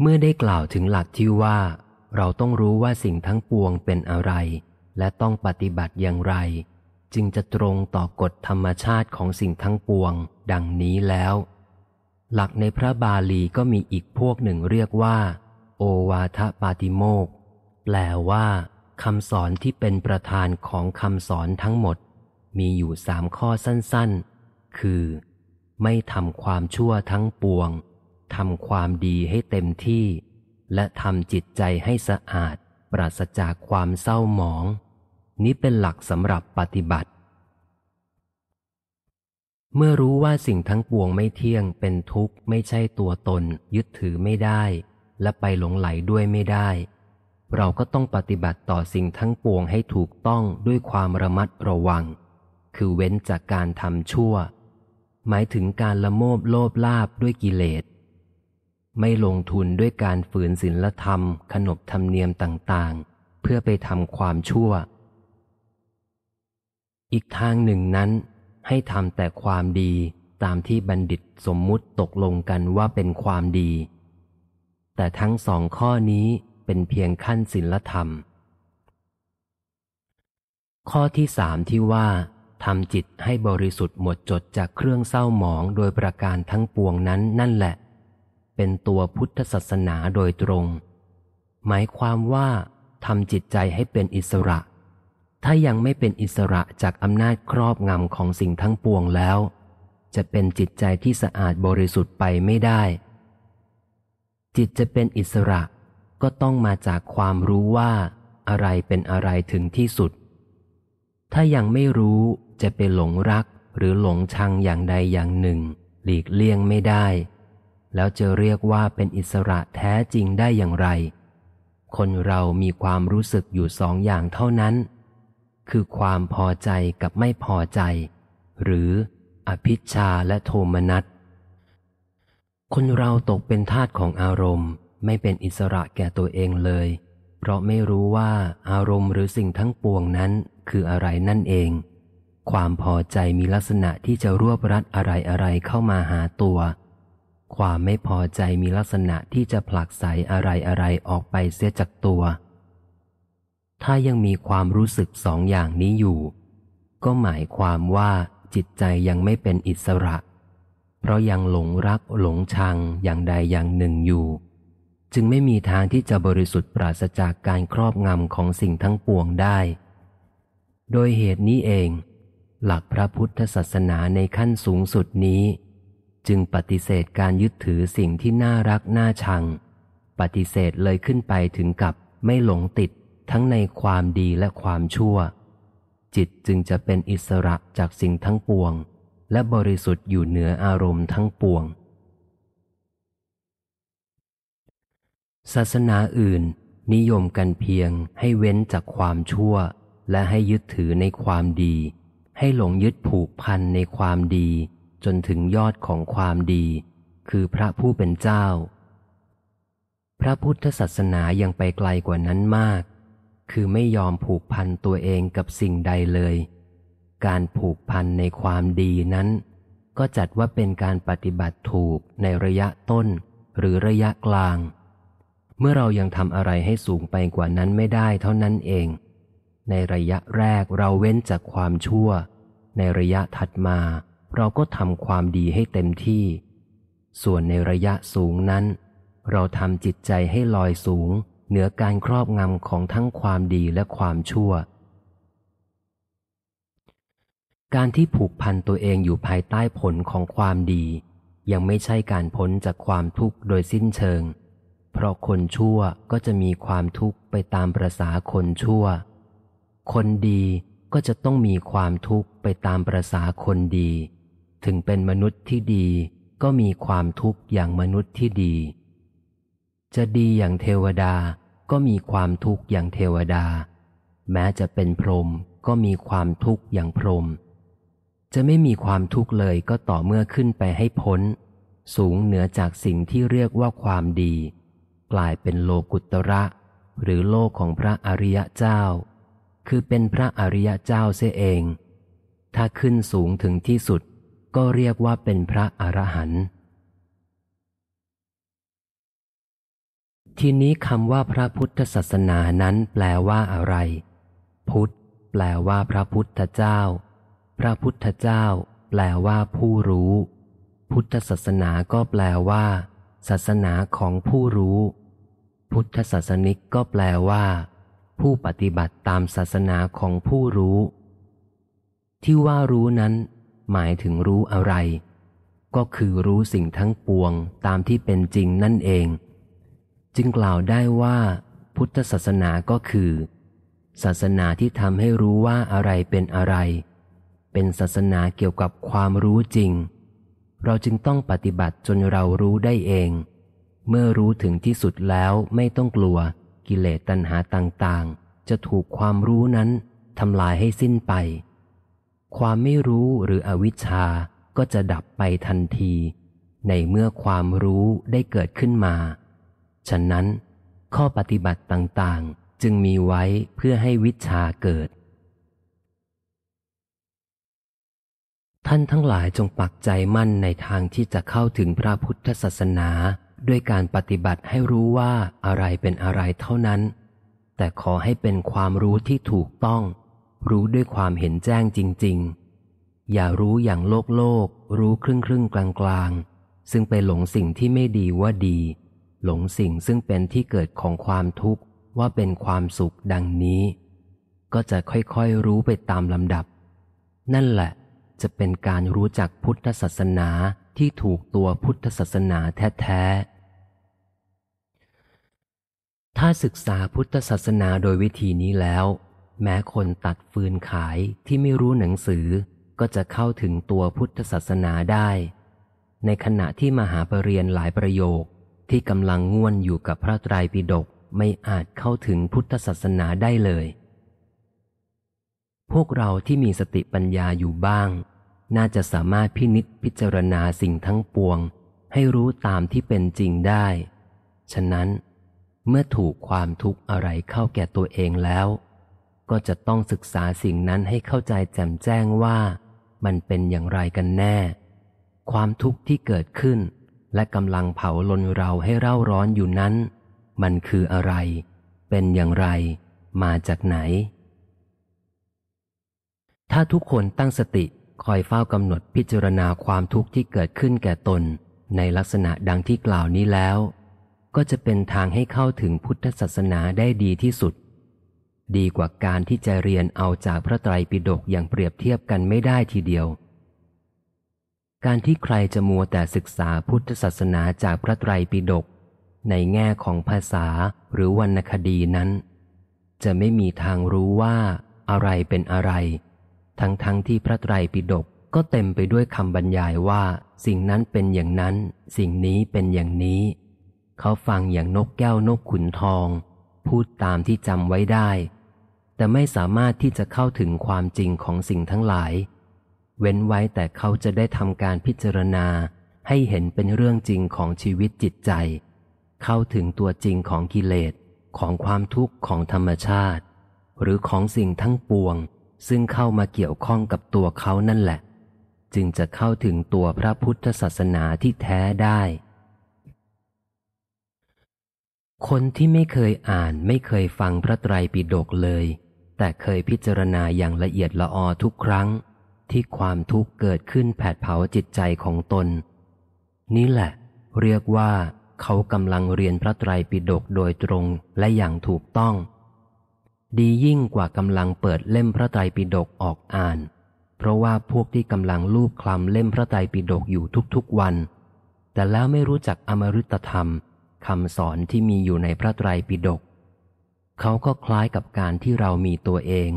เมื่อได้กล่าวถึงหลักที่ว่า เราต้องรู้ว่าสิ่งทั้งปวงเป็นอะไร และต้องปฏิบัติอย่างไร จึงจะตรงต่อกฎธรรมชาติของสิ่งทั้งปวง ดังนี้แล้ว หลักในพระบาลีก็มีอีกพวกหนึ่งเรียกว่า โอวาทปาติโมก แปลว่าคำสอนที่เป็นประธานของคำสอนทั้งหมด มีอยู่สามข้อสั้นๆ คือ ไม่ทำความชั่วทั้งปวงทำความดีให้เต็มที่ และทำจิตใจให้สะอาด ปราศจากความเศร้าหมอง นี้เป็นหลักสำหรับปฏิบัติ เมื่อรู้ว่าสิ่งทั้งปวงไม่เที่ยงเป็นทุกข์ไม่ใช่ตัวตนยึดถือไม่ได้และไปหลงไหลด้วยไม่ได้ เราก็ต้องปฏิบัติต่อสิ่งทั้งปวงให้ถูกต้องด้วยความระมัดระวัง คือเว้นจากการทำชั่ว หมายถึงการละโมบโลภลาบด้วยกิเลสไม่ลงทุนด้วยการฝืนศีลธรรม ขนบธรรมเนียมต่าง ๆ เพื่อไปทำความชั่ว อีกทางหนึ่งนั้นให้ทำแต่ความดีตามที่บัณฑิตสมมุติตกลงกันว่าเป็นความดี แต่ทั้งสองข้อนี้เป็นเพียงขั้นศีลธรรม ข้อที่สามที่ว่าทำจิตให้บริสุทธิ์หมดจดจากเครื่องเศร้าหมองโดยประการทั้งปวงนั้นนั่นแหละเป็นตัวพุทธศาสนาโดยตรง หมายความว่าทำจิตใจให้เป็นอิสระ ถ้ายังไม่เป็นอิสระจากอำนาจครอบงำของสิ่งทั้งปวงแล้ว จะเป็นจิตใจที่สะอาดบริสุทธิ์ไปไม่ได้ จิตจะเป็นอิสระก็ต้องมาจากความรู้ว่า อะไรเป็นอะไรถึงที่สุด ถ้ายังไม่รู้จะไปหลงรักหรือหลงชังอย่างใดอย่างหนึ่ง หลีกเลี่ยงไม่ได้แล้วจะเรียกว่าเป็นอิสระแท้จริงได้อย่างไร คนเรามีความรู้สึกอยู่สองอย่างเท่านั้น คือความพอใจกับไม่พอใจ หรืออภิชาและโทมนัส คนเราตกเป็นทาสของอารมณ์ ไม่เป็นอิสระแก่ตัวเองเลย เพราะไม่รู้ว่าอารมณ์หรือสิ่งทั้งปวงนั้นคืออะไรนั่นเอง ความพอใจมีลักษณะที่จะรวบรัดอะไรอะไรเข้ามาหาตัวความไม่พอใจมีลักษณะที่จะผลักใสอะไรอะไรออกไปเสียจากตัว ถ้ายังมีความรู้สึกสองอย่างนี้อยู่ ก็หมายความว่าจิตใจยังไม่เป็นอิสระ เพราะยังหลงรักหลงชังอย่างใดอย่างหนึ่งอยู่ จึงไม่มีทางที่จะบริสุทธิ์ปราศจากการครอบงำของสิ่งทั้งปวงได้ โดยเหตุนี้เอง หลักพระพุทธศาสนาในขั้นสูงสุดนี้จึงปฏิเสธการยึดถือสิ่งที่น่ารักน่าชัง ปฏิเสธเลยขึ้นไปถึงกับไม่หลงติดทั้งในความดีและความชั่ว จิตจึงจะเป็นอิสระจากสิ่งทั้งปวง และบริสุทธิ์อยู่เหนืออารมณ์ทั้งปวง ศาสนาอื่น นิยมกันเพียงให้เว้นจากความชั่ว และให้ยึดถือในความดี ให้หลงยึดผูกพันในความดีจนถึงยอดของความดี คือพระผู้เป็นเจ้า พระพุทธศาสนายังไปไกลกว่านั้นมาก คือไม่ยอมผูกพันตัวเองกับสิ่งใดเลย การผูกพันในความดีนั้น ก็จัดว่าเป็นการปฏิบัติถูกในระยะต้นหรือระยะกลาง เมื่อเรายังทำอะไรให้สูงไปกว่านั้นไม่ได้เท่านั้นเอง ในระยะแรกเราเว้นจากความชั่ว ในระยะถัดมาเราก็ทำความดีให้เต็มที่ ส่วนในระยะสูงนั้น เราทำจิตใจให้ลอยสูงเหนือการครอบงำของทั้งความดีและความชั่ว การที่ผูกพันตัวเองอยู่ภายใต้ผลของความดี ยังไม่ใช่การพ้น จากความทุกข์โดยสิ้นเชิง เพราะคนชั่วก็จะมีความทุกข์ไปตามประษาคนชั่ว คนดีก็จะต้องมีความทุกข์ไปตามประษาคนดีถึงเป็นมนุษย์ที่ดีก็มีความทุกข์อย่างมนุษย์ที่ดี จะดีอย่างเทวดาก็มีความทุกข์อย่างเทวดา แม้จะเป็นพรหมก็มีความทุกข์อย่างพรหม จะไม่มีความทุกข์เลยก็ต่อเมื่อขึ้นไปให้พ้น สูงเหนือจากสิ่งที่เรียกว่าความดี กลายเป็นโลกุตระ หรือโลกของพระอริยเจ้า คือเป็นพระอริยเจ้าเสียเอง ถ้าขึ้นสูงถึงที่สุดก็เรียกว่าเป็นพระอรหันต์ทีนี้คำว่า พระพุทธศาสนานั้นแปลว่าอะไร พุทธ แปลว่าพระพุทธเจ้า พระพุทธเจ้าแปลว่าผู้รู้ พุทธศาสนาก็แปลว่า ศาสนาของผู้รู้ พุทธศาสนิกก็แปลว่า ผู้ปฏิบัติตามศาสนาของผู้รู้ ที่ว่ารู้นั้นหมายถึงรู้อะไร ก็คือรู้สิ่งทั้งปวงตามที่เป็นจริงนั่นเอง จึงกล่าวได้ว่า พุทธศาสนาก็คือ ศาสนาที่ทำให้รู้ว่าอะไรเป็นอะไร เป็นศาสนาเกี่ยวกับความรู้จริง เราจึงต้องปฏิบัติจนเรารู้ได้เอง เมื่อรู้ถึงที่สุดแล้วไม่ต้องกลัวกิเลสตัณหาต่างๆ จะถูกความรู้นั้นทำลายให้สิ้นไปความไม่รู้หรืออวิชชาก็จะดับไปทันที ในเมื่อความรู้ได้เกิดขึ้นมา ฉะนั้น ข้อปฏิบัติต่างๆ จึงมีไว้เพื่อให้วิชาเกิด ท่านทั้งหลายจงปักใจมั่นในทางที่จะเข้าถึงพระพุทธศาสนาด้วยการปฏิบัติให้รู้ว่าอะไรเป็นอะไรเท่านั้น แต่ขอให้เป็นความรู้ที่ถูกต้องรู้ด้วยความเห็นแจ้งจริง ๆ อย่ารู้อย่างโลกโลกรู้ครึ่งครึ่งกลางกลางซึ่งไปหลงสิ่งที่ไม่ดีว่าดี หลงสิ่งซึ่งเป็นที่เกิดของความทุกข์ว่าเป็นความสุขดังนี้ ก็จะค่อยๆรู้ไปตามลำดับ นั่นแหละ จะเป็นการรู้จักพุทธศาสนาที่ถูกตัวพุทธศาสนาแท้ๆถ้าศึกษาพุทธศาสนาโดยวิธีนี้แล้วแม้คนตัดฟืนขายที่ไม่รู้หนังสือ ก็จะเข้าถึงตัวพุทธศาสนาได้ ในขณะที่มหาปรริญญาหลายประโยคที่กำลังง่วนอยู่กับพระไตรปิฎกไม่อาจเข้าถึงพุทธศาสนาได้เลย พวกเราที่มีสติปัญญาอยู่บ้าง น่าจะสามารถพินิจ พิจารณาสิ่งทั้งปวง ให้รู้ตามที่เป็นจริงได้ ฉะนั้นเมื่อถูกความทุกข์อะไรเข้าแก่ตัวเองแล้วก็จะต้องศึกษาสิ่งนั้นให้เข้าใจแจ่มแจ้งว่ามันเป็นอย่างไรกันแน่ ความทุกข์ที่เกิดขึ้น และกำลังเผาลนเราให้เร่าร้อนอยู่นั้น มันคืออะไร เป็นอย่างไร มาจากไหน ถ้าทุกคนตั้งสติคอยเฝ้ากำหนดพิจารณาความทุกข์ที่เกิดขึ้นแก่ตนในลักษณะดังที่กล่าวนี้แล้ว ก็จะเป็นทางให้เข้าถึงพุทธศาสนาได้ดีที่สุดดีกว่าการที่จะเรียนเอาจากพระไตรปิฎกอย่างเปรียบเทียบกันไม่ได้ทีเดียว การที่ใครจะมัวแต่ศึกษาพุทธศาสนาจากพระไตรปิฎกในแง่ของภาษาหรือวรรณคดีนั้น จะไม่มีทางรู้ว่าอะไรเป็นอะไร ทั้ง ๆทที่พระไตรปิฎกก็เต็มไปด้วยคำบรรยายว่า สิ่งนั้นเป็นอย่างนั้น สิ่งนี้เป็นอย่างนี้ เขาฟังอย่างนกแก้วนกขุนทอง พูดตามที่จำไว้ได้แต่ไม่สามารถที่จะเข้าถึงความจริงของสิ่งทั้งหลาย เว้นไว้แต่เขาจะได้ทำการพิจารณา ให้เห็นเป็นเรื่องจริงของชีวิตจิตใจ เข้าถึงตัวจริงของกิเลสของความทุกข์ของธรรมชาติ หรือของสิ่งทั้งปวง ซึ่งเข้ามาเกี่ยวข้องกับตัวเขานั่นแหละ จึงจะเข้าถึงตัวพระพุทธศาสนาที่แท้ได้ คนที่ไม่เคยอ่านไม่เคยฟังพระไตรปิฎกเลยแต่เคยพิจารณาอย่างละเอียดละออทุกครั้ง ที่ความทุกข์เกิดขึ้นแผดเผาจิตใจของตน นี่แหละ เรียกว่าเขากำลังเรียนพระไตรปิฎกโดยตรงและอย่างถูกต้อง ดียิ่งกว่ากำลังเปิดเล่มพระไตรปิฎกออกอ่าน เพราะว่าพวกที่กำลังลูบคลำเล่มพระไตรปิฎกอยู่ทุกๆวัน แต่แล้วไม่รู้จักอมิตธรรมคำสอนที่มีอยู่ในพระไตรปิฎกเขาก็คล้ายกับการที่เรามีตัวเอง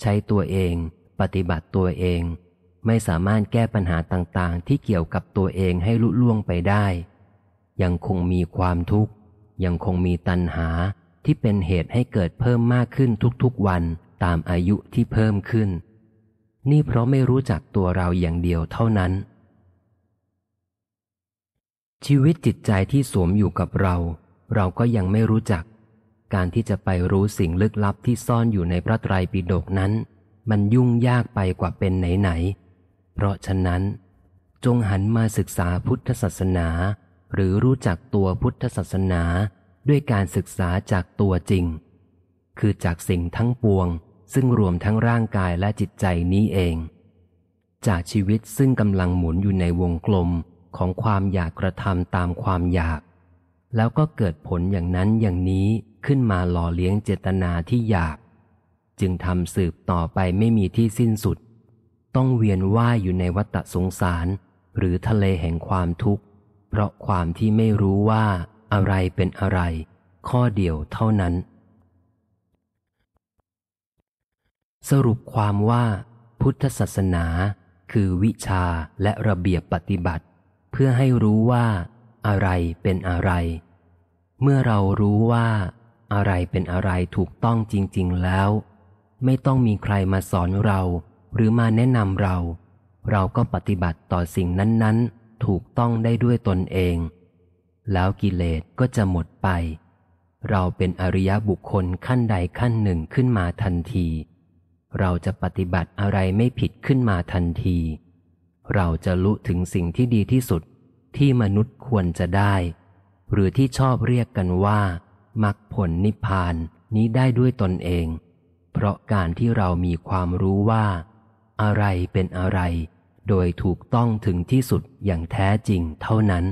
ใช้ตัวเอง ปฏิบัติตัวเอง ไม่สามารถแก้ปัญหาต่างๆ ที่เกี่ยวกับตัวเองให้ลุล่วงไปได้ ยังคงมีความทุกข์ ยังคงมีตัณหาที่เป็นเหตุให้เกิดเพิ่มมากขึ้นทุกๆวันตามอายุที่เพิ่มขึ้น นี่เพราะไม่รู้จักตัวเราอย่างเดียวเท่านั้น ชีวิตจิตใจที่สวมอยู่กับเรา เราก็ยังไม่รู้จักการที่จะไปรู้สิ่งลึกลับที่ซ่อนอยู่ในพระไตรปิฎกนั้น มันยุ่งยากไปกว่าเป็นไหนๆ เพราะฉะนั้นจงหันมาศึกษาพุทธศาสนา หรือรู้จักตัวพุทธศาสนาด้วยการศึกษาจากตัวจริง คือจากสิ่งทั้งปวงซึ่งรวมทั้งร่างกายและจิตใจนี้เอง จากชีวิตซึ่งกำลังหมุนอยู่ในวงกลมของความอยากกระทำตามความอยากแล้วก็เกิดผลอย่างนั้นอย่างนี้ขึ้นมาหล่อเลี้ยงเจตนาที่อยาก จึงทำสืบต่อไปไม่มีที่สิ้นสุด ต้องเวียนว่ายอยู่ในวัฏสงสาร หรือทะเลแห่งความทุกข์ เพราะความที่ไม่รู้ว่าอะไรเป็นอะไร ข้อเดียวเท่านั้น สรุปความว่า พุทธศาสนา คือวิชาและระเบียบปฏิบัติ เพื่อให้รู้ว่าอะไรเป็นอะไร เมื่อเรารู้ว่า อะไรเป็นอะไรถูกต้องจริงๆแล้ว ไม่ต้องมีใครมาสอนเรา หรือมาแนะนำเรา เราก็ปฏิบัติต่อสิ่งนั้นๆ ถูกต้องได้ด้วยตนเอง แล้วกิเลสก็จะหมดไป เราเป็นอริยบุคคลขั้นใดขั้นหนึ่งขึ้นมาทันที เราจะปฏิบัติอะไรไม่ผิดขึ้นมาทันที เราจะลุถึงสิ่งที่ดีที่สุดที่มนุษย์ควรจะได้ หรือที่ชอบเรียกกันว่ามรรคผลนิพพานนี้ได้ด้วยตนเอง เพราะการที่เรามีความรู้ว่า อะไรเป็นอะไร โดยถูกต้องถึงที่สุดอย่างแท้จริงเท่านั้น